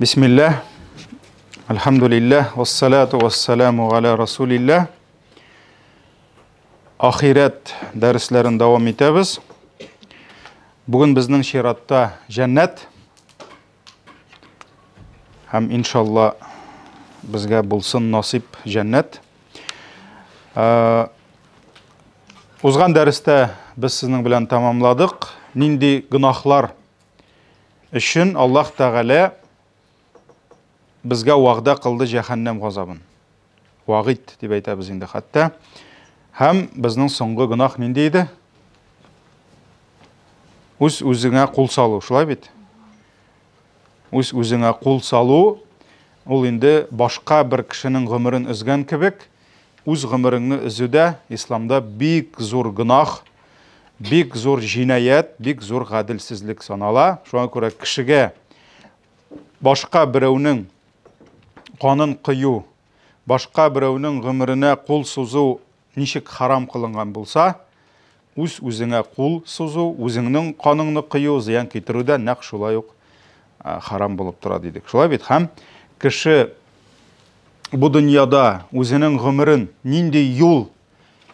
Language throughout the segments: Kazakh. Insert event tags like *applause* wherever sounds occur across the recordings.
Бисмиллах, алхамдулиллах, вассалату вассаламу аля расулиллах. Ахирет дәріслерін дауам етеміз. Бүгін біздің ширатта жәннәт. Һәм иншалла бізге болсын насип жәннәт. Узған дәрісті біз сіздің білән тамамладық. Нинди гынахлар үшін Аллах Тағала бізге уағда қылды жаһаннам ғазабын уағид деп біз енді хатта һәм біздің соңғы ғынақ не дейді өз өзіңе қол салу шулай бит өз өзіңе қол салу ол енді башқа бір кішінің ғұмырын үзген кебек өз ғұмырыңны үзуде исламда бик зор гүнах бик зор жинаят бик зор ғаділсіздік санала шуңа көрә кішіге башқа біреуінің қанын қию башқа біреуінің ғұмырына қол созу нешік харам қылынған болса өз өзіңе қол созу өзіңнің қаныңны қию зиян келтіру де нақ шулай ук харам болып тұрады дедік шулай бит һәм кіші бұл дүнияда өзінің ғұмырын нендей юл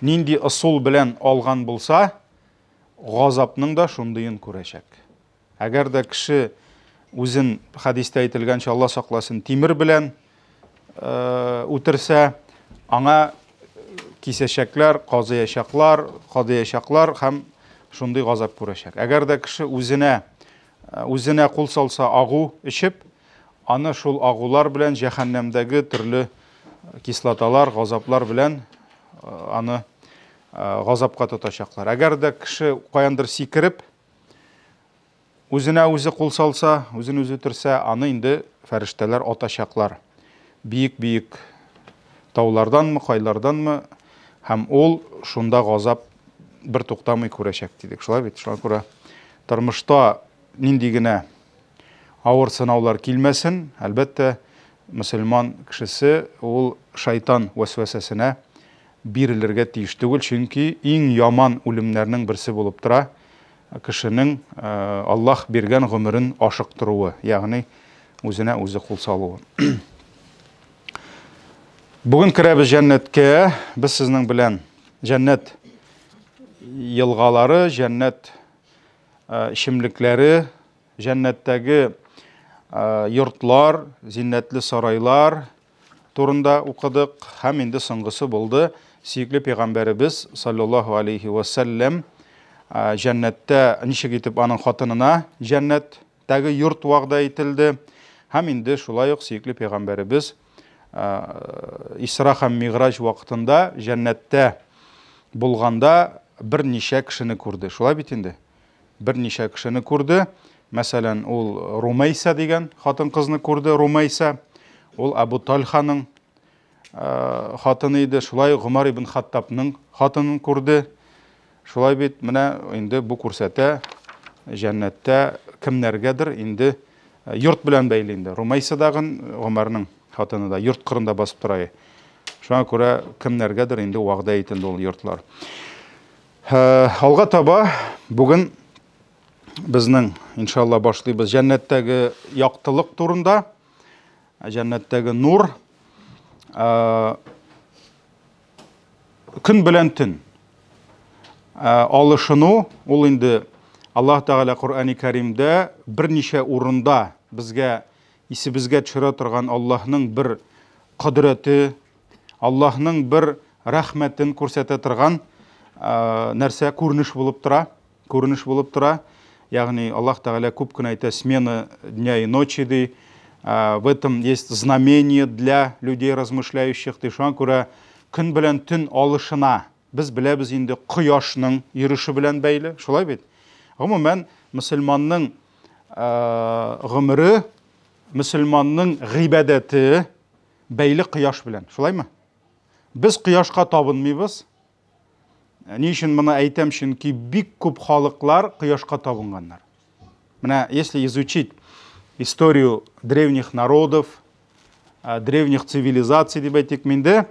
нендей ысул білән алған болса ғазапның да шундыйын көрешек әгәр дә кіші өзін хадисте әйтелгәнчә алла сақласын темір белән үтірсә, э, аңа кисәшәкләр, казыячаклар, кадыячаклар һәм шундай ғазап күрәчәк. Әгәр дә кеше өзіне, э, үзенә кул салса ағу ішіп, аны шул ағулар белән җәһәннәмдәге түрлі э, кислаталар, газаплар белән аны ғазапқа тотачаклар. Әгәр дә кеше сикіріп сикереп, үзенә үзе кул салса, өзін өзі төрсә, аны инде фәрештәләр аташақлар биік биік таулардан ма қайлардан ма һәм ол шунда ғазап бір тоқтамай көрәчәк деді шулай бит шуңа күрә тормышта нинди генә ауыр сынаулар килмәсен әлбәттә мөселман кешесе ул шайтан вәсвәсәсенә бирелергә тиеш түгел чөнки иң яман үлемнәрнең бірсі болып тұра кешенең э, аллаһ берген гомерен ашыктыруы ягъни үзенә үзе кул салуы Бүгін кірәбіз жәннетке, біз сіздің білән жәннет елғалары, жәннет ішімлікләре, жәннеттәге йортлар, зиннәтлі сарайлар турында оқыдық. Һәм инде соңғысы болды. сүйікті пейғамбәрібіз саллаллаху алейхи уассалам жәннәттә ничек итеп аның хатынына жәннәттәге йорт вағда ителде. Һәм инде шулай ук сүйіклі пейғамбәрібіз Э, исра һәм миғраж уақытында жәннәтте болғанда бірнеше кішіні көрді шулай бит Бір бірнеше кішіні көрді мәселен ол румайса деген қатын қызны көрді румайса ол әбу талханың қатыны э, еді шулай ғұмар ибн хаттабның хатынын көрді шулай бит міне енді бұл көрсәтә жәннәттә кімнәргәдер енді э, йорт белән бәйле инде румайсадагы ғұмарның да, юрт қырында басып тұрай шуңа күрә кемнәргәдер инде вәгъдә етінді ол йортлар ә, алға таба бүгін бізнің, иншалла башлыйбыз жәннәттәге яқтылық турында ә, жәннәттәге нур ә, күн белән төн алышыну ол инде Аллах тағала құрани кәримдә бірнеше орында бізге бізге түшіре тұрған аллахның бір құдіреті аллахның бір рахметін көрсеті тұрған ә, нәрсе көрініш болып тұра көрініш болып тұра яғни аллах тағала көп күн айтады смена дня и ночи дей ә, в этом есть знамение для людей размышляющих дей шоған көрі күн білен түн алышына біз білә енді құяшның еріші білен бәйлі солай бет ғұмумен мұсылманның ә, ғұмірі мұсылманның ғибәдәті бәйлі қияш білән ма? біз қияшқа табынмайбыз не үшін мұны әйтәм ки бик көп халықлар қияшқа табынғандар мына если изучить историю древних народов э, древних цивилизаций деп айтайық менде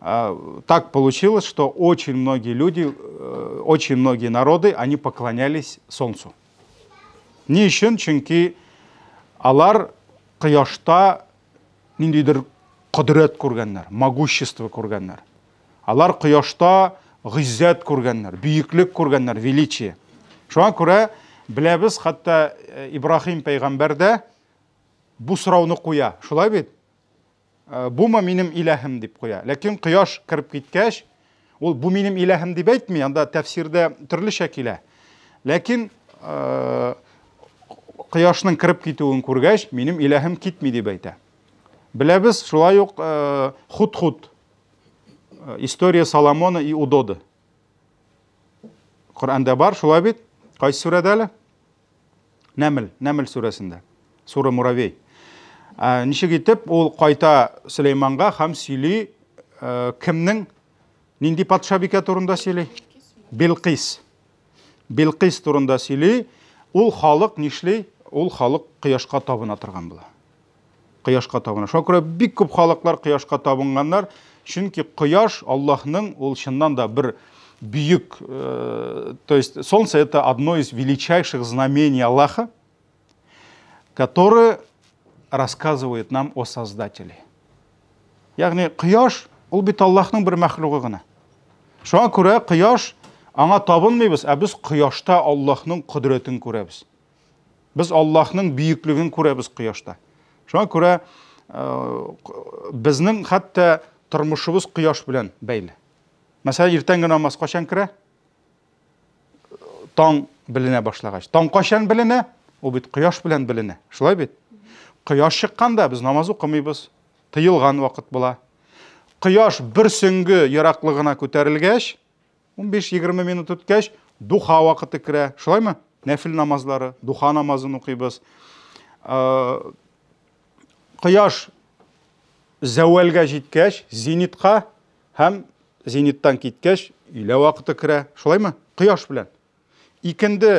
э, так получилось, что очень многие люди, э, очень многие народы, они поклонялись солнцу. Не үшін, чүнки алар қияшта ниндейдир құдірет көргендер могущество көргендер алар қияшта ғиззәт көргендер бүйіклік көргендер величие шуңа күрә біләбіз хатта ибраһим пайғамбар да бұл сұрауны қоя шулай бит бума менім иләһім деп қоя ләкин қияш кіріп кеткәш, ол бұл менім иләһім деп әйтмей анда тәфсирдә төрлешә килә ләкин ә, Қияшының кіріп кетуін көргәш менің иләһім кетме деп айта біләбіз шулай ук худ худ история соломона и удоды құранда бар шулай бит қайсы сүрәдә әлі нәміл нәміл сүрәсінде сура муравей ә, нішек ол қайта сүлейманға һәм сөйлей ә, кімнің нендей патша беке турында сөйлей белқис белқис турында сөйлей ол халық нешлей ол халық қияшқа табына тұрған бұл қияшқа табына шоңа көрі бик көп халықлар қияшқа табынғандар чүнки қияш аллаһның ол шыннан да бір бүйік ә, то есть солнце это одно из величайших знамений аллаха который рассказывает нам о создателе яғни қияш ол бит аллаһның бір мәхлуғы ғана шоңа көрә қияш аңа табынмайбыз ә біз қияшта аллаһның құдіретін көреміз біз аллахның бүйіклігін көреміз құяшта шоңа көрә біздің хәтта тұрмышыбыз құяш білән бәйлі мәселен ертеңгі намаз қашан кірә таң біліне башлагач таң қашан біліне ол бит құяш білән біліне шулай бит құяш шыққанда біз намаз оқымайбыз тыйылған уақыт бола құяш бір сөңгі ярақлығына көтерілгәч 15-20 минут өткәч духа уақыты кірә шулаймы нәпіл намазлары, духа намазын оқимыз Қияш зәуәлге жеткәш зенитқа һәм зениттан кеткәш үйлә уақыты кірә шулаймы Қияш белән икінді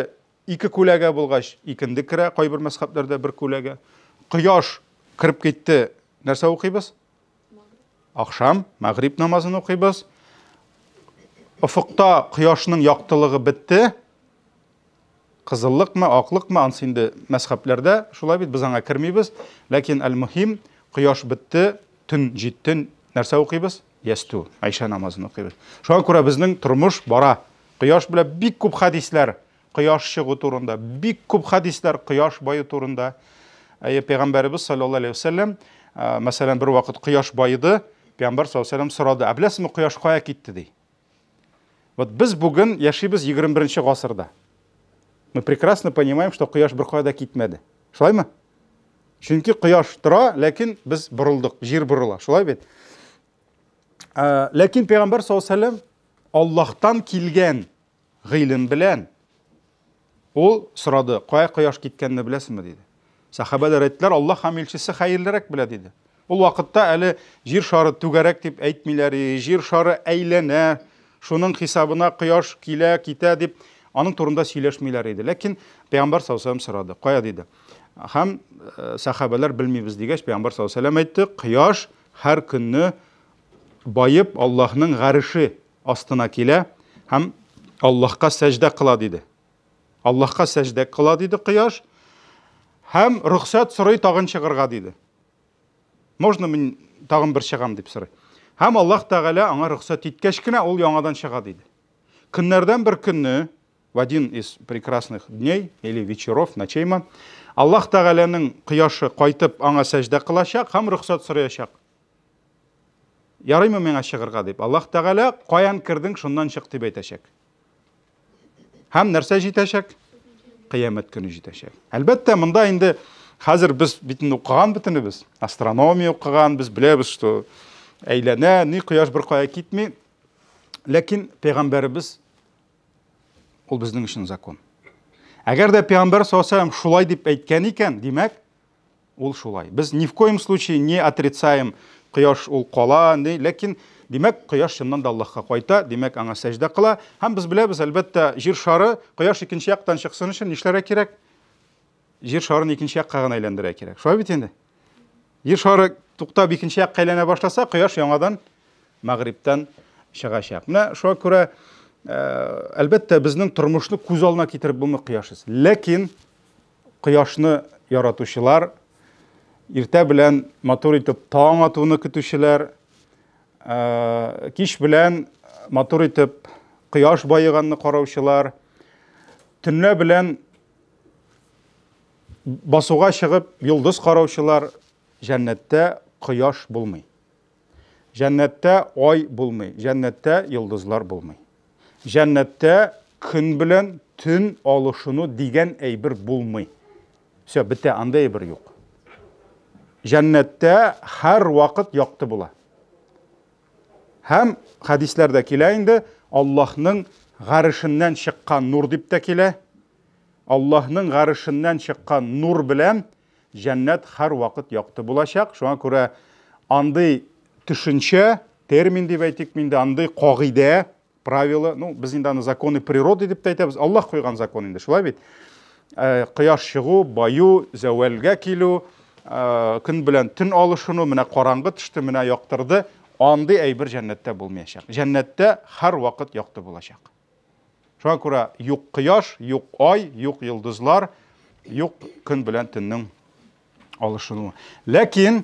ике күләгә болғаш икінді кірә кайбер мәсхабтарда бір күләгә Қияш кіріп кетті нәрсе оқибыз ақшам мәғриб намазын оқибыз ұфықта құяшның яқтылығы бітті қызыллықмы ма ансы енді мәсхабларда шулай бит біз аңа кірмейбіз ләкин әл мұхим құяш бітті түн жетті нәрсе оқимыз ясту айша намазын оқимыз шоған көрә біздің тұрмыш бара құяш білән бик көп хадислер құяш шығу турында бик көп хадислер құяш байы турында әйе пайғамбарымыз саллаллаху алейхи уассалам ә, бір уақыт құяш байыды пайғамбар саллаллаху алейхи сұрады ә білесіз құяш қая кетті дейді вот біз бүгін яшейміз 21 бірінші ғасырда мы прекрасно понимаем, что құяш бір қояда кетмеді. Шылай ма? Чүнки құяш тұра, ләкин біз бұрылдық, жер бұрыла. Шылай бет. Ә, ләкин пайғамбар саллаллаху Аллахтан келген ғилім білән ол сұрады, қоя құяш кеткенін білесіңбі дейді. Сахабалар айттылар, Аллах елшісі хәйірлірек білә дейді. Ол уақытта әлі жер шары түгәрәк деп әйтмейләр, жер шары әйләнә, шуның хисабына құяш килә, китә деп оның турында сөйлешмейлер еді ләкин пайғамбар саллаллаху сұрады қоя дейді һәм э, сахабалар білмейбіз дегеш пайғамбар саллаллаху айтты құяш һәр күні байып аллаһның ғарыші астына келе һәм аллаһқа сәждә қыла дейді аллаһқа сәждә қыла дейді құяш һәм рұқсат сұрай тағын шығырға дейді можно мен тағын бір шығам деп сұрай һәм аллаһ тағала аңа рұқсат еткеш кенә ул яңадан шыға дейді күннәрдән бір күнні в один из прекрасных дней или вечеров, ночей ма, Аллах Тағаланың құяшы қайтып аңа сәждә қылашақ, һәм рұқсат сұраяшақ. Яраймы мен шығырға деп. Аллах Тағала қоян кірдің шыннан шық деп айташақ. Һәм нәрсе жетәшәк? Қиямет күні жетәшәк. Әлбәтте, мында енді қазір біз бітін оқыған бітіні біз. Астрономия оқыған, біз білеміз, что әйләнә, ни құяш бір қоя кетмей. Ләкин пейғамбәріміз бұл біздің үшін закон әгәр дә пайғамбар саллаллаху шулай деп айтқан екен демек ол шулай біз ни в коем случае не отрицаем құяш ол қала не ләкин демек құяш шыннан да аллахқа қайта демек аңа сәждә қыла һәм біз білеміз әлбәттә жер шары құяш екінші жақтан шықсын үшін нишләргә керек жер шарын екінші жаққа ғана әйләндерә керек шулай бит енді жер шары тоқтап екінші жаққа әйләнә башласа құяш яңадан мәғрибтан шығачақ міне шуға күрә Э, әлбәттә біздің тұрмышны күз алдына китереп булмый кояшсыз ләкин қияшны яратушылар иртә матур итеп таң атуны көтүчеләр э, кич матур итеп қияш байығанны қараушылар төнлә білән басуға шығып йолдыз қараушылар жәннәттә қияш болмай жәннәттә ай болмай жәннәттә йолдызлар болмай жәннәттә күн білен түн олышыны деген әйбір болмай Все, бітті андай әйбір жоқ Жәннәттә һәр вакыт якты була. Һәм хәдисләрдә килә инде, Аллаһның ғарышыннан шыққан нур дип тә килә. Аллаһның ғарышыннан шыққан нур белән жәннәт һәр вакыт якты булачак. Шуңа күрә андый төшенчә, термин дип әйтик, миндә андый кагыйдә правила ну біз енді законы природы деп те айтамыз аллах қойған закон енді солай бейді ә, шығу баю зәуәлге келу ә, күн білән түн алышыну міне қараңғы түшті міне яқтырды андай әйбір жәннәттә болмаяшақ жәннәттә һәр вақыт яқты болашақ шуңа күрә юк құяш ай юк йылдызлар юк күн білән түннің алышынуы ләкин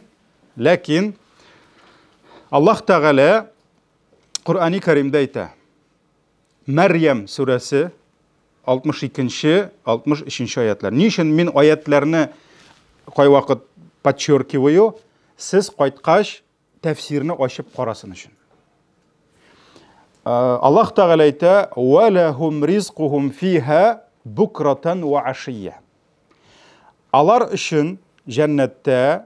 ләкин аллах тәғәлә құрани кәрімде айта Мәриям сүрәсе 62-ші, 63-ші аятлар. Не үшін мен аятларны қай уақыт подчёркиваю? сіз қайтқаш тәфсиріні ашып қарасын үшін. Аллах Тағала "Ва лахум ризқухум фиха букратан ва ашия." Алар үшін жәннәттә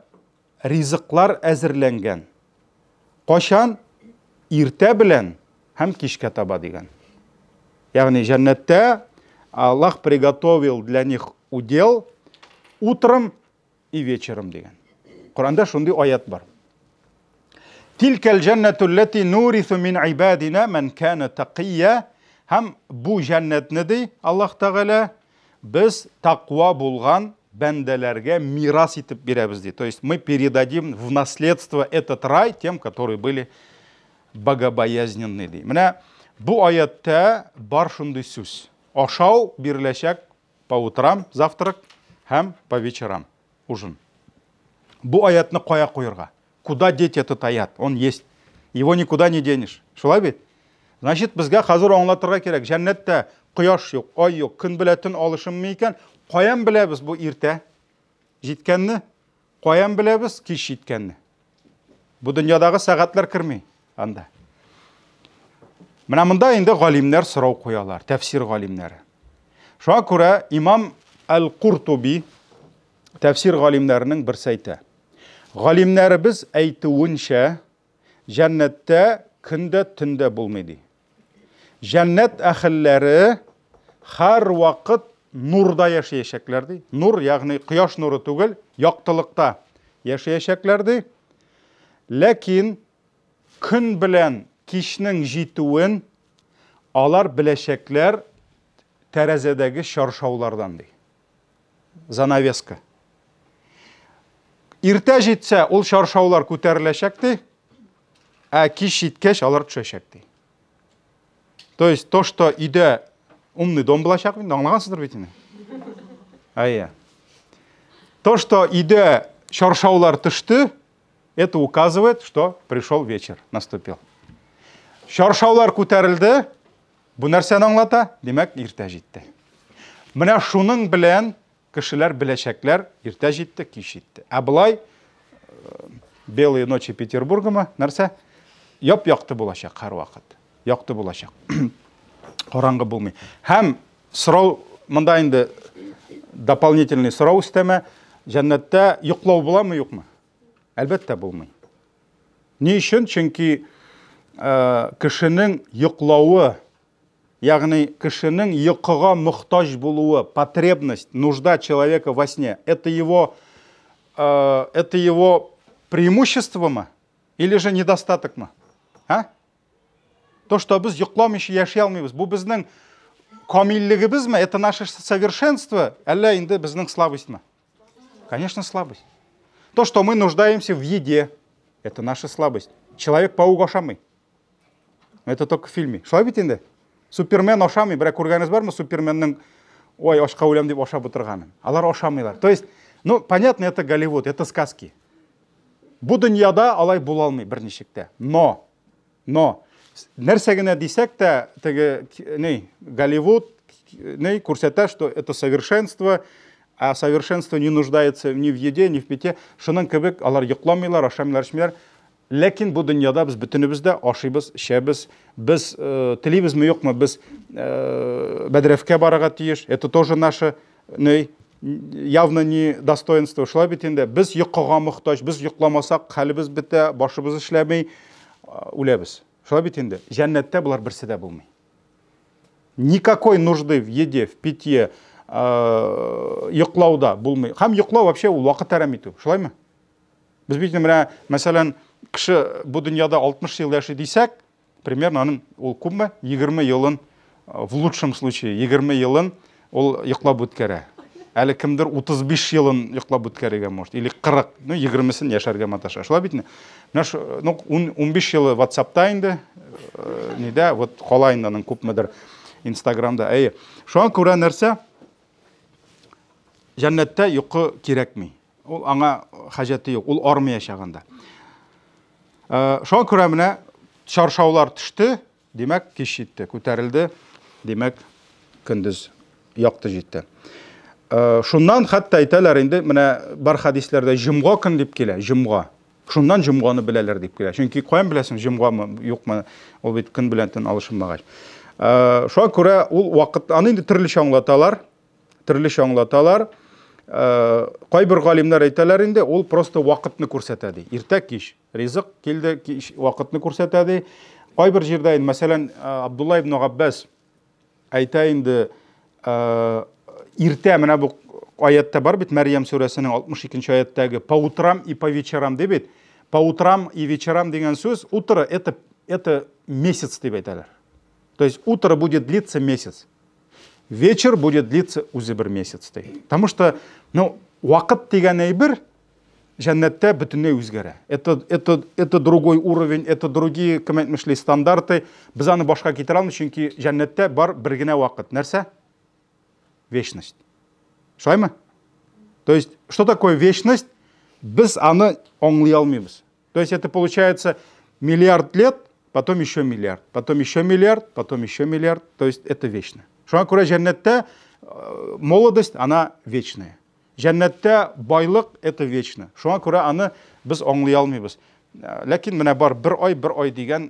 ризықлар әзірленген. Қашан? Иртә белән һәм кишкә таба дигән яғни жәннәттә аллах приготовил для них удел утром и вечером деген құранда шундай аят бар тилкәл жәннәту ләти нурису мин ибадина мән кәне тақия һәм бұл жәннәтні дей аллах тағала біз тақуа болған бәндәлерге мирас етіп береміз То есть мы передадим в наследство этот рай тем, которые были богобоязненны Менә Бұ аятта бар шундай сүз. Ашау бирләшәк по утрам завтрак һәм по вечерам ужин. Бу аятны кая куярга? Куда деть этот аят? Он есть. Его никуда не денешь. Шулай бит? Значит, бізге хәзер аңлатырга керек. Җәннәттә кояш юк, ай юк, көн белән төн алышынмый икән. Каян беләбез бу иртә җиткәнне? Каян беләбез кич җиткәнне? Бу дөньядагы сәгатьләр кермей анда мына мында енді ғалимдар сұрау қоялар тәфсир ғалимдары шуға көрә имам әл құртуби тәфсир ғалимдарының бір сайты ғалимдары біз әйтуінше жәннәтте күнде түнде болмайды жәннәт әхілләрі һәр уақыт нурда яшәячәкләр ди нур яғни құяш нуры түгел яқтылықта яшәячәкләр ди ләкин күн белән кешнің жетуін алар білешеклер тәрәзедегі шаршаулардан дей занавеска Иртә жетсе ол шаршаулар көтерілешек а ә кеш алар түшешек то есть то что үйде умный дом болашақ аңлағансыздар бетіне әйе то что үйде шаршаулар түшті это указывает что пришел вечер наступил шаршаулар көтерілді бұл нәрсені аңлата демек ерте жетті міне шуның білән кішілер білешәкләр ерте жетті кеш жетті ә былай э, белые ночи петербурга ма нәрсе яп яқты болашақ қар уақыт яқты болашақ *coughs* қараңғы болмай һәм сұрау мында енді дополнительный сұрау істеме жәннатта ұйықлау боламы ма әлбәттә болмай Ни чөнки Э, кішінің йықлауы яғни кішінің йықыға мұқтаж болуы потребность нужда человека во сне это его э, это его преимущество ма или же недостаток ма а то что біз ұйықламайша яшай алмаймыз бұл біздің комиллігіміз ма это наше совершенство әлі енді біздің слабость ма конечно слабость то что мы нуждаемся в еде это наша слабость человек паук ашамай это только в фильме шулай бит енді супермен ошамай бірақ көргеніңіз бар ма суперменнің ой ашқа өлем деп ошап отырғанын алар ошамайлар. то есть ну понятно это голливуд это сказки бұл дүнияда алай бола алмай бірнешекте но но нәрсе генә десек тә теге не голливуд не көрсәтә что это совершенство а совершенство не нуждается ни в еде ни в питье шының кебек алар йокламыйлар ашамыйлар ішмейлер lekin bu dunyoda biz butunimizda oshiymiz ichamiz biz e, tilaymizmi yo'qmi biz e, badravga baraga tiyish это тоже наше явно не достоинство ушулай бит біз биз біз муктаж биз йокламасак калибиз бите башыбыз ишләмәй үләбез ушулай бит инде жәннәттә булар берсе никакой нужды в еде в питье э, йоклауда болмай һәм вообще ул вакыт әрәм итү ма біз кіші бұл дүнияда 60 жыл яши десек примерно анын ол кумма 20 жылын в лучшем случае 20 жылын ол ұйықтап өткере әлі кімдір 35 жылын ұйықтап өткереге может или 40 ну 20-сін яшарға маташа шулай бит мына ну 15 жылы ватсапта енді э, неде вот қалай инде анын күпмедір инстаграмда әйе шоған көрә нәрсе жәннәттә ұйқы керекмей ол аңа хәжәте жоқ ол армия шағында Шоған көрә міне шаршаулар түшті, демек кеш жетті, көтерілді, демек күндіз яқты жетті. Шуннан хатта айталар енді бар хадислерде жымға күн деп келе, жымға. Шуннан жымғаны біләлер деп келе. Чөнки қоян білесің жымға ма, жоқ ол бит күн білән түн алышылмағай. Шоға көрі ол уақыт, аны енді түрліше аңлаталар, түрліше аңлаталар қайбір ғалимдар айталар енді ол просто уақытны көрсетеді ерте кеш ризық келді кеш уақытны көрсетеді бір жерде мәселен абдулла ибн ғаббас айта енді ерте мына бұл аятта бар бит мәриям сүресінің 62 екінші аяттағы по утрам и по вечерам деп еді по утрам и вечерам деген сөз утро это это месяц деп айталар то есть утро будет длиться месяц вечер будет длиться өзі бір месяц дейді потому что ну уақыт деген әйбір жәннәтте бүтіней өзгерә это это это другой уровень это другие кім әйтмішли стандарты біз аны башқа кетіре алмайбыз чөнки жәннәтте бар бір генә уақыт нәрсә вечность шулаймы то есть что такое вечность біз аны оңлай алмаймыз то есть это получается миллиард лет потом еще миллиард потом еще миллиард потом еще миллиард то есть это вечно Шуңа күрә e, молодость ана вечная. Жәннәттә байлық, это вечно. Шуңа көре аны біз оңлай алмыйбыз. Ләкин менә бар бір ай, бір ай деген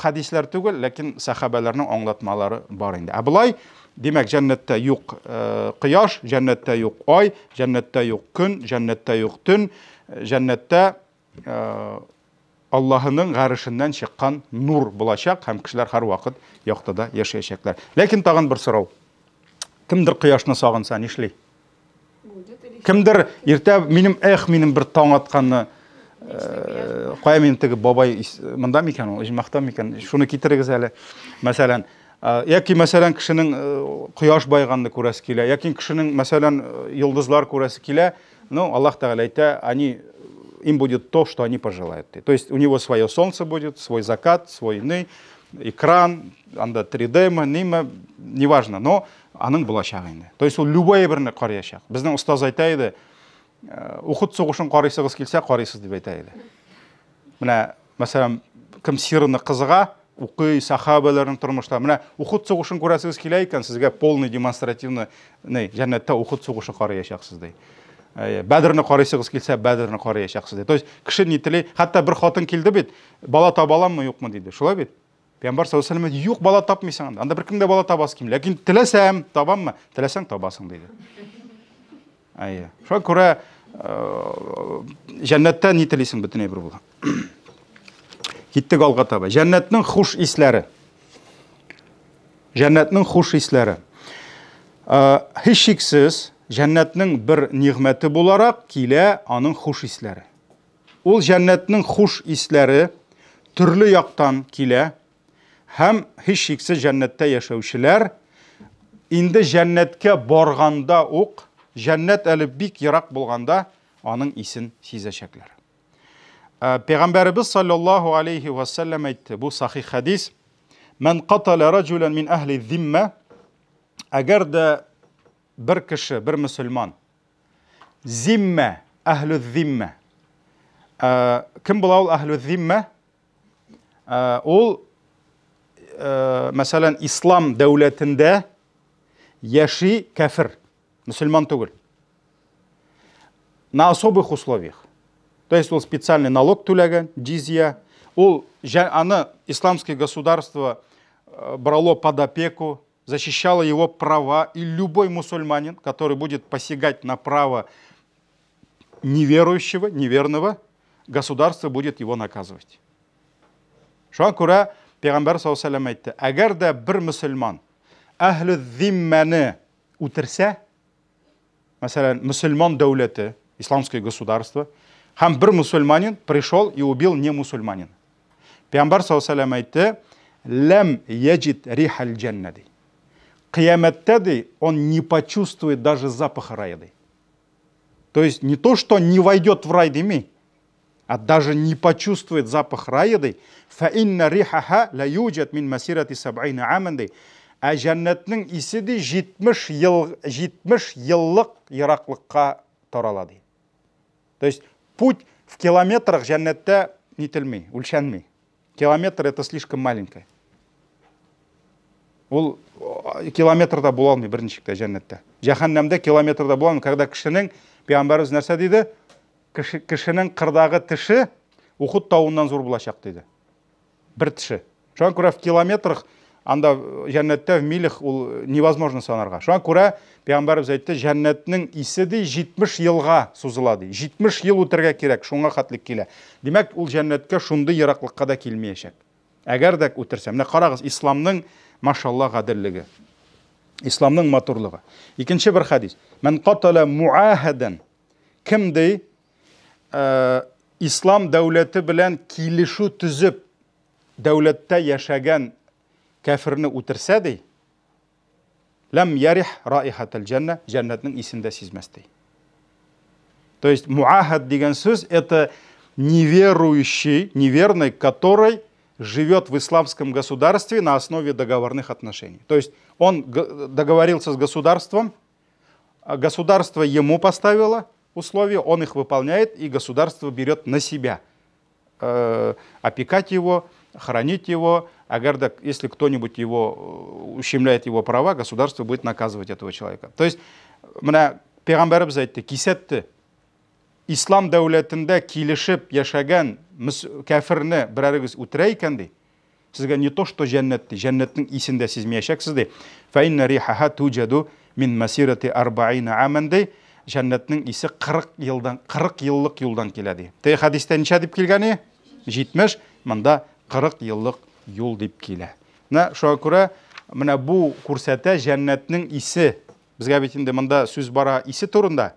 хадисләр түгел, ләкін сәхабәлерінің оңлатмалары бар енді. Ә демек, демәк, жәннәттә юк кояш, жәннәттә ай, жәннәттә юк күн жәннәттә юк төн, э, Аллаһының ғарышынан шыққан нұр болашақ һәм кішілер һәр уақыт яқтыда яшәйәчәкләр. Ләкин тағын бір сұрау. Кімдір қияшны сағынса нешлей? Кімдір ерте менің эх менің бір таң атқанны қоя э, мен тегі бабай мында ма екен ол жмақта ма екен шуны кетіріңіз әлі мәселен э, яки мәселен кішінің құяш э, байғанды көрәсі килә яки кішінің мәселен йұлдызлар көрәсі килә ну аллах тағала әйтә они им будет то, что они пожелают. То есть у него свое солнце будет, свой закат, свой ны, экран, анда 3D ма, нема, неважно, но аның болашағы енді. То есть ол любой біріне қарияшақ. Біздің ұстаз айтайды, «Э, ухуд соғышын қарайсығыз келсе, қарайсыз деп айтайды. Міне, мәселен, кім сирыны қызыға, оқи сахабалардың тұрмышта міне ухуд соғышын көресіңіз келе екен сізге полный демонстративный жәннатта ухуд соғышын қарай ашақсыз дейді Э, бәдіріні қарайсығыз келсе бәдіріні қарай жақсы дейді то есть кіші не тілей хатта бір қатын келді бет бала таба аламын ма жоқ па дейді солай бет пайғамбар саллаллаху алейхи вассалам жоқ бала таппайсың анда анда біркім де бала табасы келмейді ләкин тілесем табамын ма тілесең табасың дейді иә шоға көрә э, жәннатта не тілейсің бүтіне бір бұл *coughs* кеттік алға таба жәннаттың хуш иістері жәннаттың хуш иістері ә, еш шексіз жәннәтнің бір неғмәті боларақ килә аның хуш исләре. Ол жәннәтнің хуш исләре түрлі яқтан килә һәм һич шиксез жәннәттә яшәүчеләр инде жәннәткә барганда ук жәннәт әле бик ерак булганда аның исен сизәчәкләр. Ә, Пәйгамбәрбез саллаллаһу алейхи ва сәлләм әйтте, бу сахих хадис: "Мен катала раджулан мин әһли зимма" Әгәр бір кіші бір мұсылман Зиммә әхлу зимме кім бұл ол әхлу зимме ол ә, ислам дәулетінде яши кәфір мұсылман түгіл на особых условиях то есть ол специальный налог төлеген дизия ол аны исламский государство брало под опеку защищала его права, и любой мусульманин, который будет посягать на право неверующего, неверного, государство будет его наказывать. Шуан Кура, Пейгамбар Саусалям айтты, агар да бір мусульман әхлі зиммэны үтірсе, мәселен, мусульман дәулеті, исламское государство, хам бір мусульманин пришел и убил не мусульманин. Пейгамбар Саусалям айтты, ләм яджид рихаль дженна кыяметтеди он не почувствует даже запаха райды. То есть не то, что не войдет в рай деми, а даже не почувствует запах райды. Фаинна рихаха ла юджат мин масирати сабайна аманды. А жәннәтнің иісі де ел 70 еллық ерақлыққа таралады. То есть путь в километрах не тельми, өлшенмей. Километр это слишком маленькое. ол километрда бола алмайды біріншікте жәннатта жаһаннамда километрда бола алмайды когда кішінің пайғамбарымыз нәрсе дейді кіші, кішінің қырдағы тіші ухуд тауынан зор болашақ дейді бір тіші шоған көрә в километрах анда жәннәтте в милях ол невозможно санарға шоған көрә пайғамбарымыз айтты жәннәтнің исі де жетміш елға созылады жетміш ел өтірге керек шуңа хәтлік килә демәк ол жәннәтке шундый ерақлыққа да келмейешек әгәр дә үтірсе менә қараңыз исламның машалла қадірлігі исламның матурлығы екінші бір хадис Мен қатала муахадан кімдей ә, ислам дәулеті білән кілішу түзіп дәулетте яшәгән кәфірні үтірсе дей ләм ярих раихатал жанна жәннәтнің иісін де дей то есть муахад деген сөз это неверующий неверный который живет в исламском государстве на основе договорных отношений. То есть он договорился с государством, а государство ему поставило условия, он их выполняет, и государство берет на себя э, опекать его, хранить его. А Агарда, если кто-нибудь его э, ущемляет его права, государство будет наказывать этого человека. То есть, мына пайғамбарымыз айтты кисетті ислам дәулетінде килешеп яшаған кәфірні бірәріңіз өлтірә екен дейді сізге не то что жәннатты жәннаттың иісін де сезмейшәксіз дейді жәннаттың иісі қырық елдан қырық йыллық юлдан келеді те хадисте неше деп келгені жетміш мында қырық йыллық юл деп келе мына шуға көрә мына бұл көрсәтә жәннаттың иісі бізге бит енді мында сөз бара иісі турында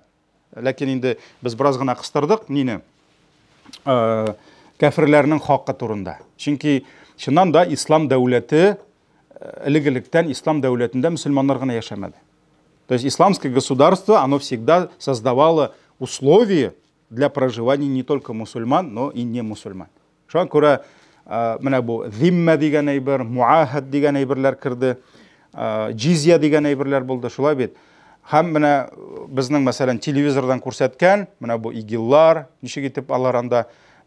ләкин енді біз біраз ғана қыстырдық нені ә, кәфірлерінің хақы турында чүнки чыннан да ислам дәулеті элегелектән ислам дәулетінде мұсылмандар ғана яшамады то есть исламское государство оно всегда создавало условия для проживания не только мусульман но и не мусульман шоған көрі ә, зимма деген әйбір муахад деген әйбірлер кірді джизия деген әйбірлер болды шулай бит һәм міне біздің мәселен телевизордан көрсәткән міне бу игиллар ничек итеп алар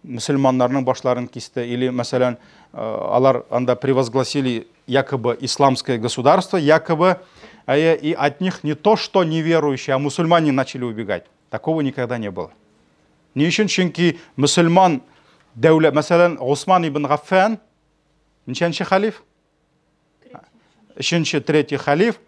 мұсылмандарның башларын кесті или мәселен э, алар анда превозгласили якобы исламское государство якобы а и от них не то что неверующие а мусульмане начали убегать такого никогда не было не үшін чүнки мусульман, дәулет мәселен ғосман ибн ғаффан нешінші халиф үшінші третий халиф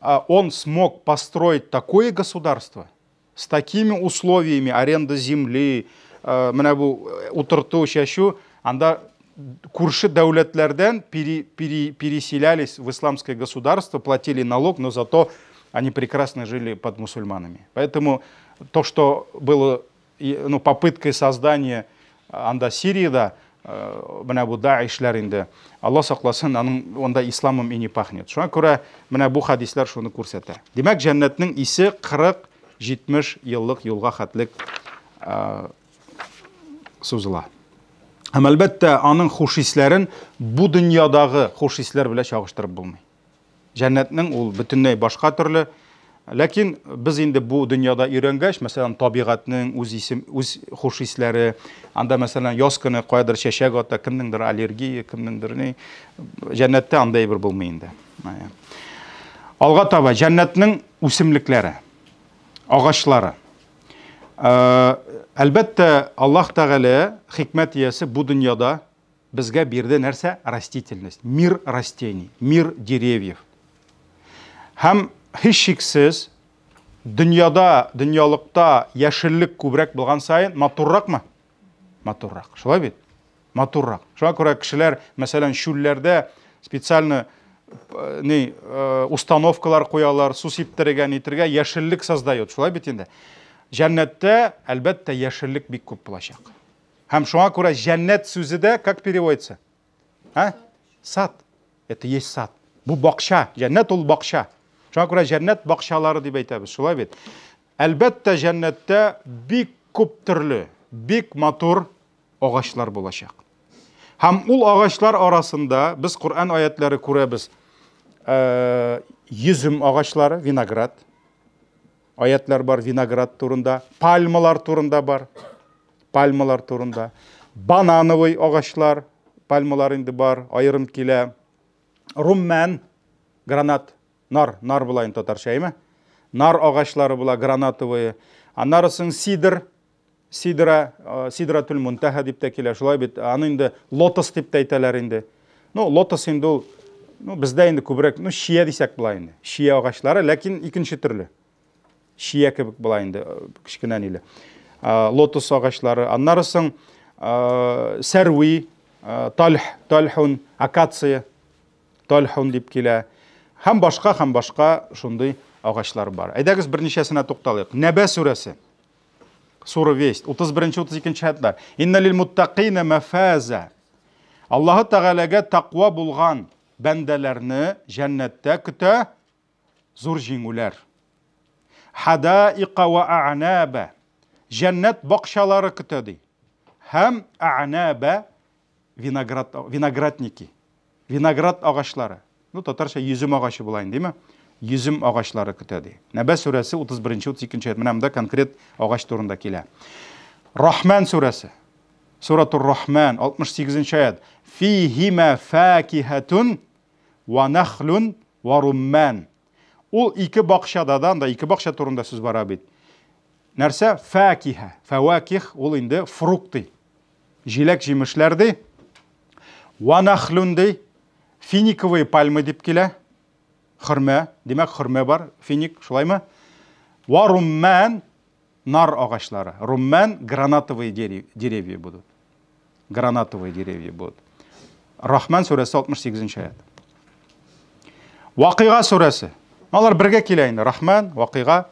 э, он смог построить такое государство с такими условиями аренда земли Э, мына бу э, утырту чәчү анда Курши даулетлерден пере, переселялись в исламское государство, платили налог, но зато они прекрасно жили под мусульманами. Поэтому то, что было ну, попыткой создания э, анда Сирияда, мына бу даишлер инде алла сакласын аның онда исламым и не пахнет шуңа күрә менә бу хадисләр шуны күрсәтә демәк жәннәтнең исе 40-70 еллык юлга хәтлек созыла һәм әлбәттә аның хуш исләрен бу дөньядагы хуш исләр белән чагыштырып булмый жәннәтнең ул бөтенләй башка төрле ләкин без инде бу дөньяда өйрәнгәч мәсәлән табигатьнең үз исем үз хуш исләре анда мәсәлән яз көне каядыр чәчәк ата кемнеңдер аллергия кемнеңдер ни жәннәттә андай бер булмый инде алга таба жәннәтнең үсемлекләре агачлары Э, әлбәттә Аллах тәғәлә хикмәт иесі бұл дүнияда бізге берді нәрсе растительность мир растений мир деревьев һәм һеч шиксіз дүнияда дүниялықта яшілік көбірек болған сайын матуррақ матуррақмы матуррақ шулай бит матуррақ шуңа күрә кешеләр мәсәлән шүлләрдә специально э, не э, установкалар қоялар су сиптерегә нитергә яшеллек создает шулай бит жәннәтте әлбәттә яшілік бик көп болашақ һәм шуңа күрә жәннәт сүзе дә как переводится ә? сад это есть сад бу бақша жәннәт ол бақша шуңа күрә жәннәт бақшалары деп әйтәбіз шулай бит әлбәттә жәннәттә бик көп түрлі бик матур ағашлар болашақ һәм ул ағашлар арасында біз құран аятлары күрәбіз ә, жүзім виноград аятлар бар виноград турында пальмалар турында бар пальмалар турында банановый агачлар пальмалар инде бар айрым киле руммән гранат нар нар була инде татарча нар агачлары була гранатовые аннары соң сидр сидра сидратул мунтаха деп тә килә шулай бит аны инде лотос деп тә айталар инде ну лотос инде ул ну бездә инде ну шия инде шия агачлары шия кебек былай инде э, кичкене неле э, лотос ағаштары аннары соң э, сәрви талх талхун акация талхун деп килә һәм башка һәм башка шундай агачлар бар әйдәгез берничәсенә тукталыйк нәбә сүрәсе сура весть 31-32 аятlar инна лил муттақина мафаза аллаһы тәгаләгә тақва булган бәндәләрне жәннәттә көтә зур җиңүләр хадаиқа уа а'наба жәннат бақшалары күтеді һәм а'наба виноград виноградники виноград ағашлары ну татарша юзім ағашы болайын дей ме ағашлары күтеді нәбә сүрәсі 31 бірінші отыз екінші аят мына конкрет ағаш турында келе рахман сүрәсі суратур рахман 68 сегізінші аят фихима факихатун ва румман ол екі бақшададан да екі бақша турында сөз бара нәрсе фәкиха фәуаких ол енді фрукты желек жемішлерді уанахлун финиковые пальмы деп келе хүрмә демек хүрмә бар финик шулаймы уа руммән нар ағашлары руммән гранатовые деревья будут гранатовые деревья будут рахман сүресі 68 сегізінші аят уақиға сүресі мыналар бірге келе рахман уақиға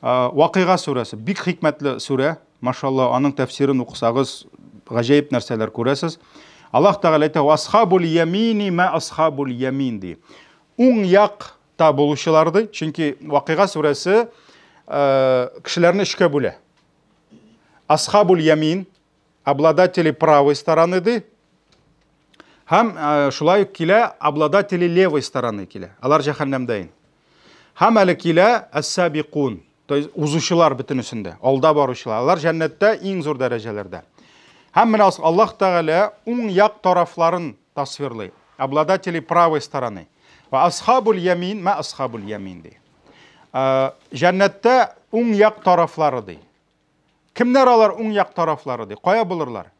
уақиға ә, сүресі бик хикмәтлі сүре машалла аның тәфсирін оқысаңыз ғажайып нәрселер көресіз аллах тағала айтады асхабул ямини мә асхабул ямин дейді оң яқта болушыларды чүнки уақиға сүресі ә, кішілерін үшке бөле асхабул ямин обладатели правой стороны ди һәм ә, шулай келе килә обладатели левой стороны келе алар жаһаннамда хамәлікилә әссәбиқун то есть узушылар бітінісінде алда барушылар алар жәннәттә иң зур дәрәжәләрдә һәм менә аллаһ тәғәлә уң як тарафларын тасвирлый обладатели правой стороны ва асхабул ямин мә асхабул ямин ди жәннәттә уң як тарафлары ди кімдер алар уң яқ тарафлары ди қоя бұлырлар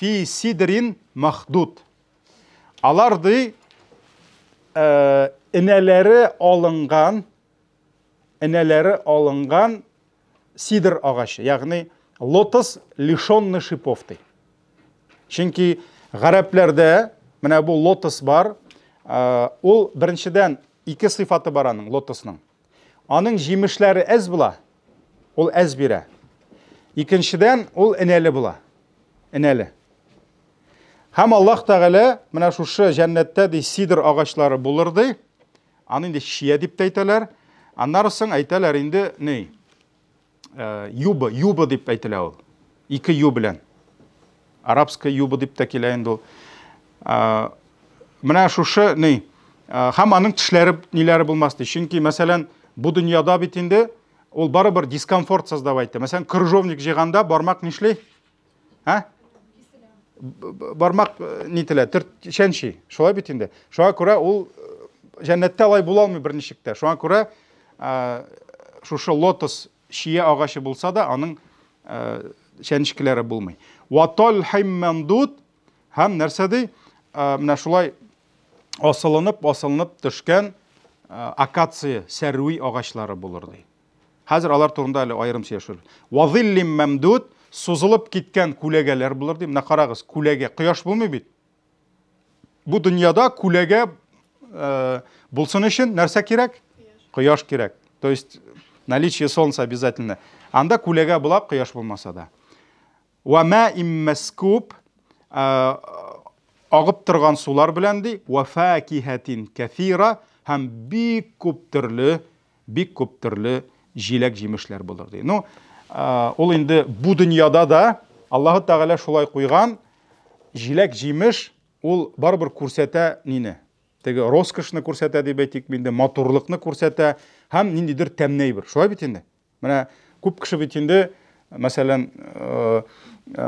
фи сидрин махдуд алар ди ә, инәләре алынған інелері алынған сидр ағашы яғни лотос лишонны шиповды. чөнки ғәрәпләрдә менә бұл лотос бар ә, ол біріншіден ике сыйфаты бар аның лотосның аның жемішләрі әз була ол әз бирә екіншіден ол энәле була энәле һәм аллаһ тәгалә менә шушы жәннәттә ди сидр ағашлары булыр ди аны инде шия дип тә әйтәләр анарысың айталар енді не э, юба юба деп айтыла ол екі ю білән арабская юба деп те келә енді ол э, мына шушы не э, һәм аның тешләре ниләре булмас ди чөнки мәсәлән бу дөньяда бит инде ол барыбер дискомфорт создавайтты мәсәлән крыжовник жыйганда бармак нишлей ә бармак нителә шәнши шулай бит инде шуңа күрә ул жәннәттә алай була алмый берничек тә шуңа Э, шушы лотос шие ағашы болса да аның э, шәнішкілері болмай уатол хаммандут һәм нәрседей э, мына шулай асылынып асылынып түшкен акация сәруи ағашлары болыр ди алар турында әлі айрым сөз вазиллим мәмдуд сузылып кеткен күләгәләр булыр ди мына қарағыз күләгә кояш булмый бит бу дөньяда күләгә булсын өчен нәрсә кирәк құяш керек то есть наличие солнца обязательно анда кулега бұлап құяш болмаса да уәмә иммәскуб ағып тұрған сулар білән дей уәфәкихәтин кәфира һәм бик көп түрлі бик көп түрлі жиләк жемішлер болыр дей ну ол енді бұ дүнияда да аллаһы тағала шулай қойған жиләк жеміш ол барбір көрсәтә нені теги роскошны күрсәтә дип әйтик инде матурлыкны күрсәтә һәм ниндидер тәмнәй бер шулай бит менә күп кеше бит инде мәсәлән э, э,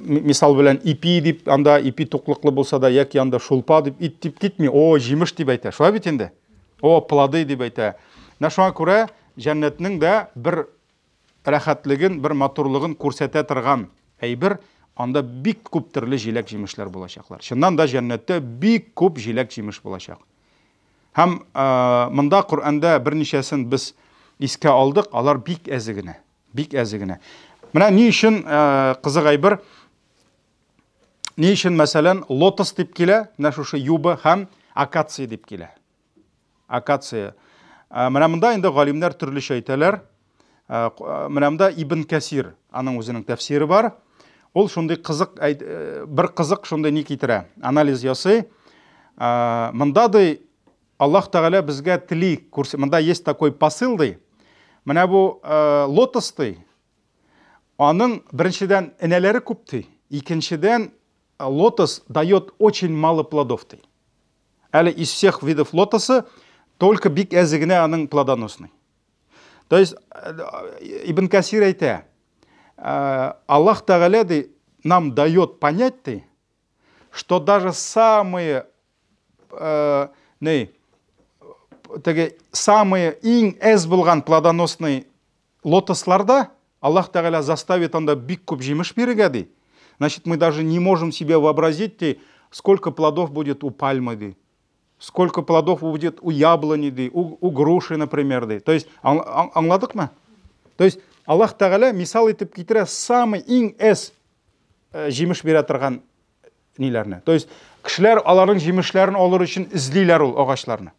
мисал белән ипи дип анда ипи туклыклы булса да яки анда шулпа дип ит дип китми о җимеш дип әйтә шулай бит инде о плоды дип әйтә менә шуңа күрә жәннәтнең дә бер рәхәтлеген бер матурлыгын күрсәтә торган әйбер анда бик көп төрле желек җимешләр булачаклар. Чыннан да җәннәттә бик көп желек җимеш булачак. Һәм монда Коръәндә берничәсен біз искә алдык, алар бик әзигенә, бик әзигенә. не ни өчен кызык әйбер? Ни өчен мәсәлән лотос деп келе мына шушы юба һәм акация деп келе Акация. Менә монда ғалимдар галимнәр төрлечә әйтәләр. мына мында Ибн Касир, аның үзенең тәфсире бар ол шондай қызық э, бір қызық не некетірі ә, анализ жасай ә, мындадай аллах тағала бізге тілей көрсе мында есть такой посылдый мына бұл ә, оның біріншіден інәлері көпті. екіншіден э, лотос дает очень мало плодов әлі из всех видов лотоса только бик әзігіне аның плодоносный то есть э, ибн касир айта Э, Аллах Тааля нам дает понять, ты, что даже самые, э, не, таки, самые ин әз болған плодоносный лотосларда Аллах Тааля заставит анда бик көп жеміш берега, Значит, мы даже не можем себе вообразить, ты, сколько плодов будет у пальмы, ты, сколько плодов будет у яблони, ты, у, у груши, например. Ты. То есть, аңладық а, а ма? То есть, аллах тағала мисал етіп келтіре самый иң эс э, жеміш бере тұрған нелеріне то есть кішілер алардың жемішлерін олар үшін іздейлер ол ағашларны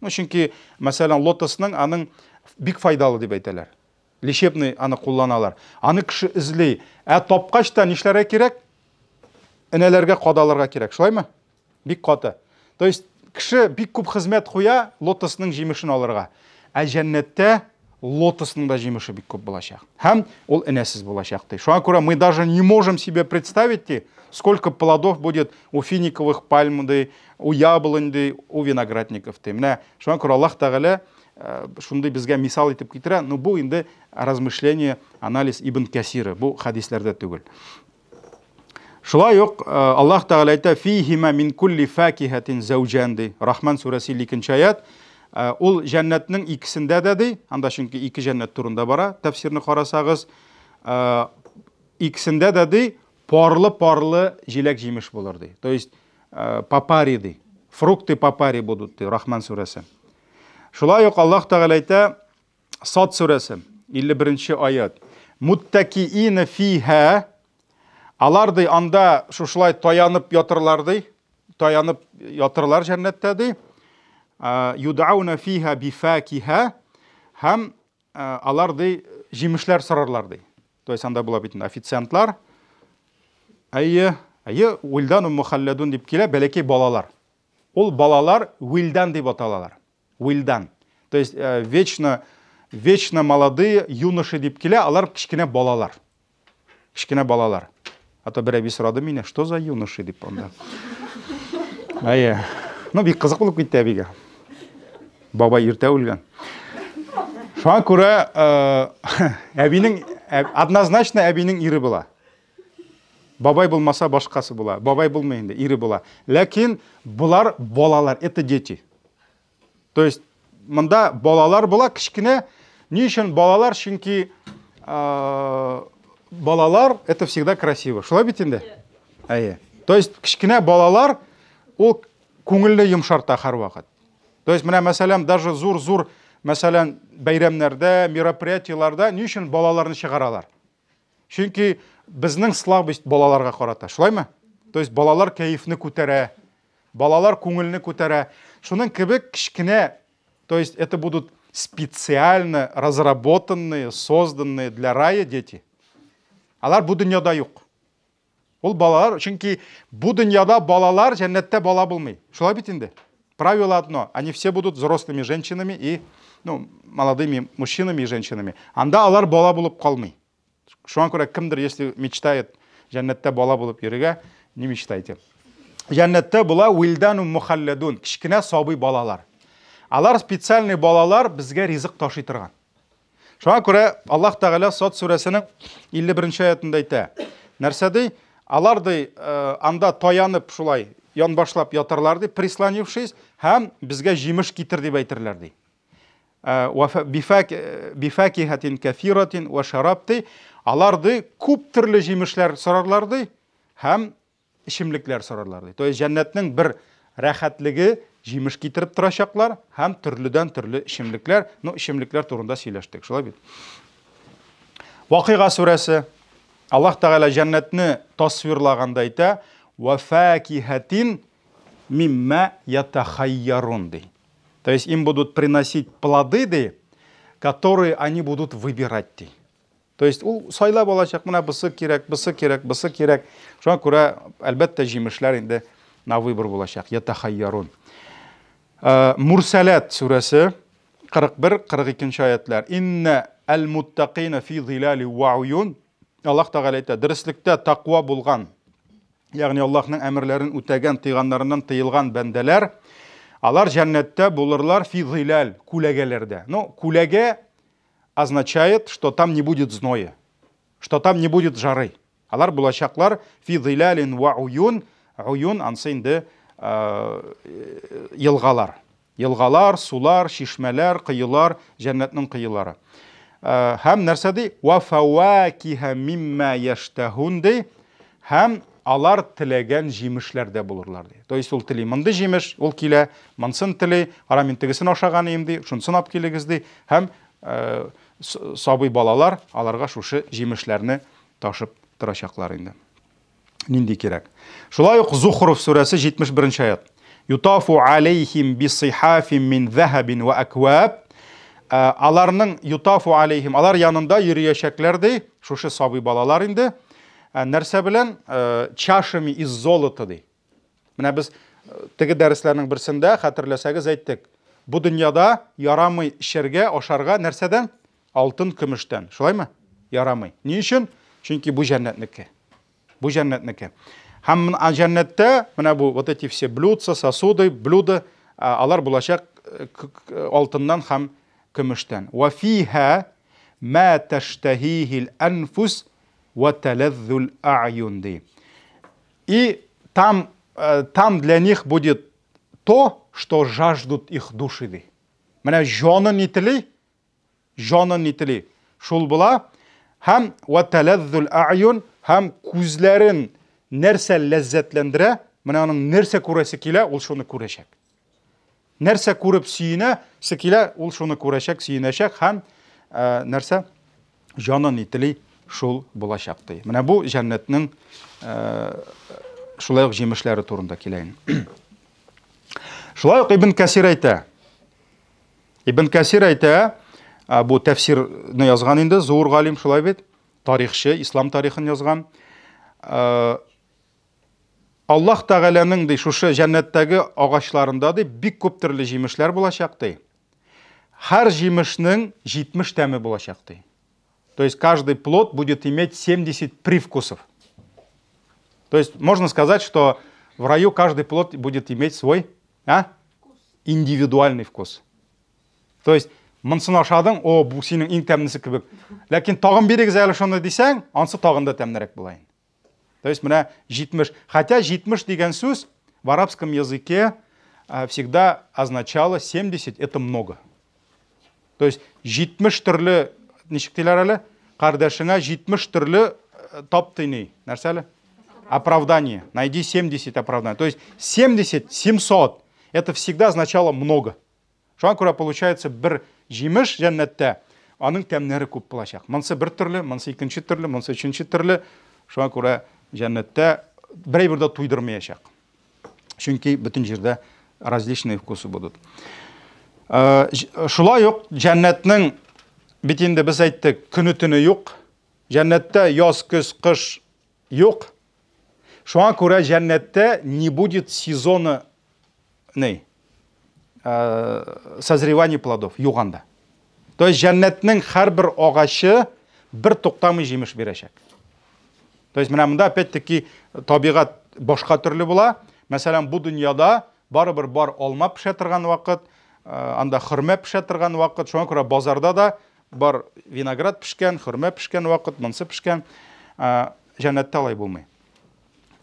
ну чүнки мәселен аның бик файдалы деп айталар лечебный аны қолланалар аны кіші ізлей ә топқашта нешләргә керек інелерге қадаларға керек шулай ма бик қаты то есть кіші бик көп қызмет қоя лотосының жемішін оларға ә жәннетте, лотосының да жеміші бик көп болашақ һәм ол інәсіз болашақ дейді мы даже не можем себе представить ди, сколько плодов будет у финиковых пальмды у яблоньды у виноградников ди. міне аллах тағала э, шундай бізге мисал етіп кетірә ну бұл енді размышление анализ ибн кәсирі бұл хадистерде түгел шулай ук э, аллах тағала айта фихима мин кулли факихатин зәужән рахман сүресі екінші аят Ә, ол жәннәтнің икісінде де дей анда чүнки ике жәннәт турында бара тәпсирни карасагыз ә, икісінде де дей порлы парлы жиләк жимеш булыр дей то есть ә, папари дей фрукты папари будут дей рахман сүрәсе шулай ук аллах тәғала әйтә сад сүрәсе елу бірінші аят муттакиина фиха алар анда шушылай таянып ятырлар дей таянып ятырлар жәннәттә дей юдауна фиха бифакиха һәм аларды жемешләр сорарларды то есть анда була бит официантлар әйе әйе уилдану мухалладун дип килә бәләкәй балалар ул балалар уилдан дип аталалар уилдан то есть вечно вечно молодые юноши дип килә алар кичкенә балалар кичкенә балалар а то бер әби мине что за юноши деп анда әйе ну бик кызык булып китте бабай ерте өлген Шан күрә э, *laughs* әбинің э, однозначно әбинің ирі бола бабай болмаса башқасы бола бабай болмайды ирі бола ләкин бұлар балалар это дети то есть мында балалар бола кішкене не үшін балалар чөнки ә, балалар это всегда красиво шулай бит енді иә. әйе то есть кішкене балалар ол көңілді жұмшарта һәр уақыт то есть мына мәселен даже зур зур мәселен бәйрәмнәрдә мероприятияларда не үшін балаларны шығаралар чөнки біздің слабость балаларға қарата шулаймы то есть балалар кәйфні көтәрә балалар көңілні көтәрә шуның кебек кішкене то есть это будут специально разработанные созданные для рая дети алар бұл дүниеда жоқ ол балалар чөнки бұл дүниеда балалар жәннәттә бала болмай шулай бит инде Правило одно, они все будут взрослыми женщинами и ну, молодыми мужчинами и женщинами. Анда алар бола болып қалмай. Шуан көрі кімдір, если мечтает жәннетте бола болып ереге, не мечтайте. Жәннетте бола уилдану мухалледун, кішкіне сабы балалар. Алар специальный балалар бізге ризық таши тұрған. Шуған көрі Аллах Тағала Сот сүресінің 51-ші аятында айта. Нәрседей, алардай ә, э, анда тоянып шулай янбашлап ятарлар ди прислонившись һәм безгә җимеш китер деп әйтерләр ди ә, э, бифакихатин кафиратин ва шарабти аларды күп төрле җимешләр сорарлар ди һәм эчемлекләр сорарлар ди то есть җәннәтнең бер рәхәтлеге җимеш китереп торачаклар һәм төрледән төрле эчемлекләр ну эчемлекләр турында сөйләштек шулай бит вакыйга сүрәсе аллаһ тәгалә җәннәтне тасвирлаганда әйтә «Вафакихатин мимма ятахайярун» То есть им будут приносить плоды которые они будут выбирать дей. То есть ол сайлап мына бысы керек бысы керек бысы керек шоңа күрә әлбәттә жемешләр инде на выбор булачак ятахайярун э, мурсалат сүрәсе 41-42 аятлар инна әл муттақина фи зилали ва уюн аллах тағала әйтә дөрестлектә тақуа булган яғни аллаһның әмірлерін өтеген тыйғандарынан тыйылған бәндәләр алар жәннәттә болырлар фи зиләл күләгәләрдә ну күләгә означает что там не будет зноя что там не будет жары алар болашақлар фи зилялин уа уюн уюн ансы э, елғалар елғалар сулар шишмәләр қиылар жәннәтнең қиылары э, һәм нәрсә ди уа фауакиха мимма һәм алар тілеген жемішлерде болырлар дейді то есть ол тілей мынды жеміш ол килә мынсын тілей ара мен тегісін ашаған ием ди алып келегіз һәм э, сабый балалар аларға шушы жемішләрне ташып тұрашақлар енді нинди керек шулай зухруф сүресі 71 бірінші аят ютафу алейхим бисихафин мин захабин ва акваб э, аларның ютафу алейхим алар янында йөриячәкләрдей шушы сабый балалар инде нәрсе білән чашами из золота дей мына біз теге дәрісләрнең берсендә хәтерләсәгез әйттек бу дөньяда ярамый эчәргә ашарга нәрсәдән алтын көмештән шулаймы ярамый ни өчен чөнки бу жәннәтнеке бу жәннәтнеке һәм жәннәттә менә бу вот эти все блюдца сосуды блюда алар булачак э, алтыннан һәм көмештән ма анфус a'yun И там, э, там для них будет то, что жаждут их души. Міне жонын итілі, жонын итілі. Шул бұла, һәм уәтәләззул әйюн, һәм күзләрін нәрсә ләззәтләндерә, міне аның нәрсә күрәсе килә, ул шуны күрәшәк. Нәрсә күреп сөйенә, килә, ул шуны күрәшәк, сөйенәшәк, һәм э, шул булачакты. Менә бу җәннәтнең э, шулай ук җимешләре турында киләйен. *clears throat* Шулай ук Ибн Касир әйтә. Ибн Касир әйтә, бу тәфсирне язган инде Зур галим шулай бет тарихчы, ислам тарихын язган. Э, Аллах Тәгаләнең ди шушы җәннәттәге агачларында ди бик күп төрле җимешләр булачак ди. Һәр җимешнең 70 тәме булачак ди. То есть каждый плод будет иметь 70 привкусов. То есть можно сказать, что в раю каждый плод будет иметь свой а? индивидуальный вкус. То есть мынсын ашадың о бұл сенің ең тәмдісі кебек ләкин тағын берек әлі шоны десең ансы тағын да болайын то есть мне жетміш хотя жетміш деген сөз в арабском языке э, всегда означало 70 это много то есть жетміш түрлі ничек дейлер әлі қардашыңа 70 түрлі э, топ тыйный нәрсе әлі оправдание найди 70 оправданий то есть 70 700 это всегда означало много соған көрі получается бір жеміс жәннатта оның тәмнәрі көп болашақ мынсы бір түрлі мынсы екінші түрлі мынсы үшінші түрлі шоңа көрі жәннатта бірей бірді туйдырмаяшақ чүнки бүтін жерде различные вкусы будут э, шулай ук жәннәтнең бетінде біз айттық күні түні жоқ жәннәтте яз күз қыш жоқ шуңа күрә жәннәтте не будет сезоны не, ә, созревание плодов юғанда то есть жәннәтнің әрбір ағашы бір тоқтамай жеміс берешек то есть мына мында опять таки табиғат башқа түрлі бола мәселен бұл дүнияда барыбір бар алма піше тұрған уақыт ә, анда хұрма піше тұрған уақыт шуңа күрә базарда да бар виноград пішкен хүрмә пішкен уақыт мынсы пішкен ә, болмай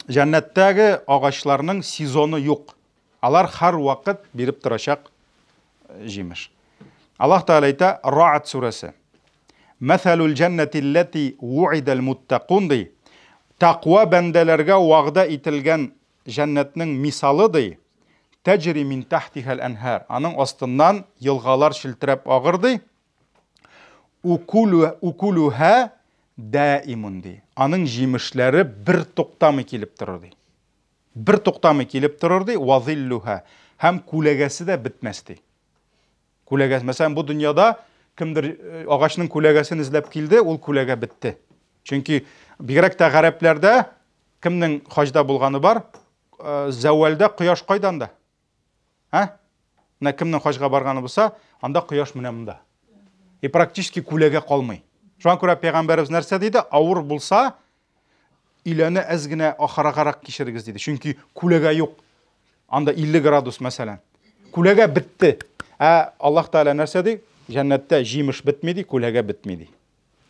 жәннаттағы ағашларның сезоны юқ. алар һәр уақыт беріп тұрашақ э, жеміш аллах тағала айта раат сүрәсі. мәсәлул жәннати лләти уидал муттақун дей тақуа бәндәләргә уағда ителгән жәннәтнең мисалы дей тәжри мин анһар аның астыннан йылғалар шелтерәп ағырды? укулуха дәимун ди аның жемішлері бір тоқтамы келіп тұрыр дей бір тоқтамы келіп тұрыр дей уазиллуха һәм көләгәсе дә бітмәс дей көләгәсе мәсәлән бұл дүнияда кімдір ағашының көләгәсін іздеп келді ол көләгә бітті чөнки бигрәк тә ғәрәпләрдә кімнің хажда болғаны бар ә, зәуәлдә құяш қайдан да ә? мына кімнің хажға барғаны болса анда құяш міне мында и практически кулеге қалмай Шуңа күрә пайғамбарымыз нәрсе дейді? Ауыр болса, иләні әз генә қарақ кишерегез дейді. Чөнки күләгә жоқ Анда 50 градус мәсәлән. Күләгә бітті. Ә Аллаһ Таала нәрсе дейді Жәннәттә жеміш бітмейді. ди, күләгә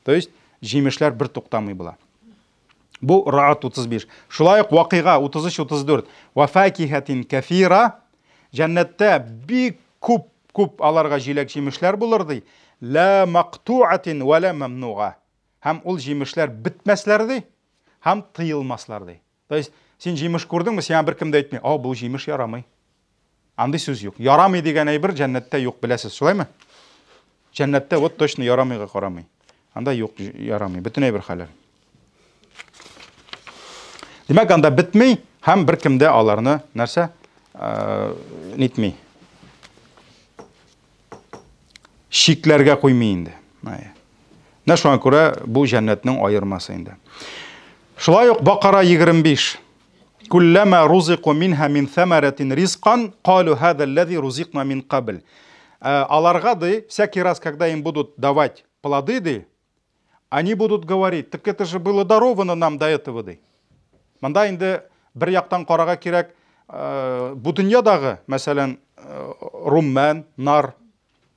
То есть җимешләр бір тоқтамай. Раат 35. Шулай вақиға, 33-34. Ва кафира. Жәннәттә бик көп көп аларга җиләк җимешләр болар лә мақтуатин уәлә мәмнуға һәм ол жемішлер бітмәсләр ди һәм тыйылмаслар ди то есть сен жеміш көрдіңбі саған біркім де айтмай ау бұл жеміш ярамай андай сөз жоқ Ярамай деген әйбір жәннатта жоқ білесіз солай ма жәннатта вот точно ярамайға қарамай анда жоқ ярамай бүтін әйбір халал демек анда бітмей һәм біркім де аларны нәрсе ә, нетмей шиклерге qo'ymang endi көрі shunga ko'ra bu jannatning ayirmasi endi бақара baqara 25 kullama ruziqu minha min thamaratin rizqan qalu hadha аларға дей, всякий раз когда им будут давать плоды дей, они будут говорить так это же было даровано нам до этого мында енді бір жақтан қараға керек ә, бұл дүниядағы мәселен нар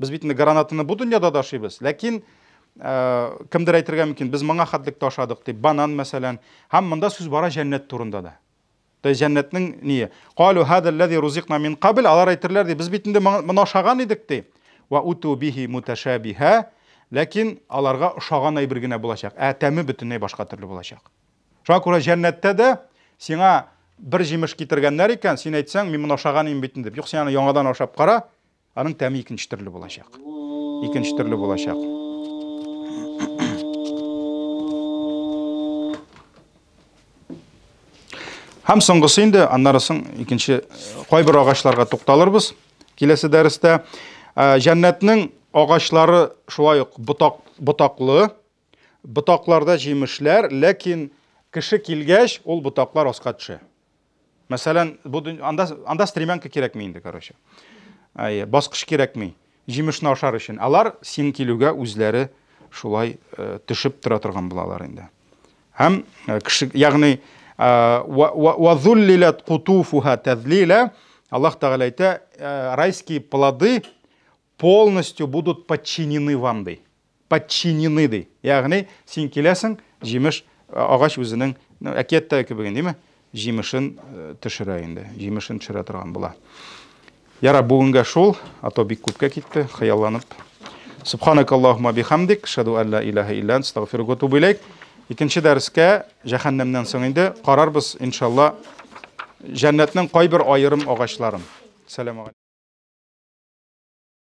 біз бүйтінде гранатаны бұл дүнияда да ашибыз ләкин ә, кімдер айтырған екен біз маңа хәтлікті ашадық деп банан мәселен һәм мында сөз бара жәннәт турында да то жәннәтнің не қалу рузиқна мин қабіл алар айтырлар де біз бетінде мына шаған едік де уа уту бихи муташабиха ләкин аларға ұшаған бір генә болашақ ә тәмі бүтіней башқа түрлі болашақ шуңа күрә жәннәттә дә сиңа бір жеміш китергәннәр икән син әйтсәң мин мына ашаған едім бетінде деп юк сен аны яңадан ашап қара Аның дәмі екінші түрлі болашақ екінші түрлі болашақ һәм соңғысы енді аннарасын екінші қой бір ағашларға тоқталырбыз келесі дәрісте ә, жәннәтнің ағашлары шулай бұтақ, бұтақлы бұтақларда жемішлер ләкин кіші келгәш ол бұтақлар асқа түшә мәсәлән анда, анда стремянка кирәкмәй инде короче басқыш керекмей жеміш ашар үшін алар сен келуге өздері шулай э, түшіп тұратырған тұрған енді һәм э, кіші яғни уазуллилат э, кутуфуха тәзлила аллах тағала айта плоды полностью будут подчинены вам дей подчинены дей яғни сен келесің жеміш ағаш өзінің әкетті кебеген дей ме жемішін түшіре енді жемішін түшіре тұрған яра бүгінгі шол атобик көпке кетті қиялланып субханак аллахума бихамдик шаду алла илляха илля ва тубу илейк екінші дәріске жаһаннамнан соң енді қарарбыз иншалла жәннаттың қой бір айырым ағашларын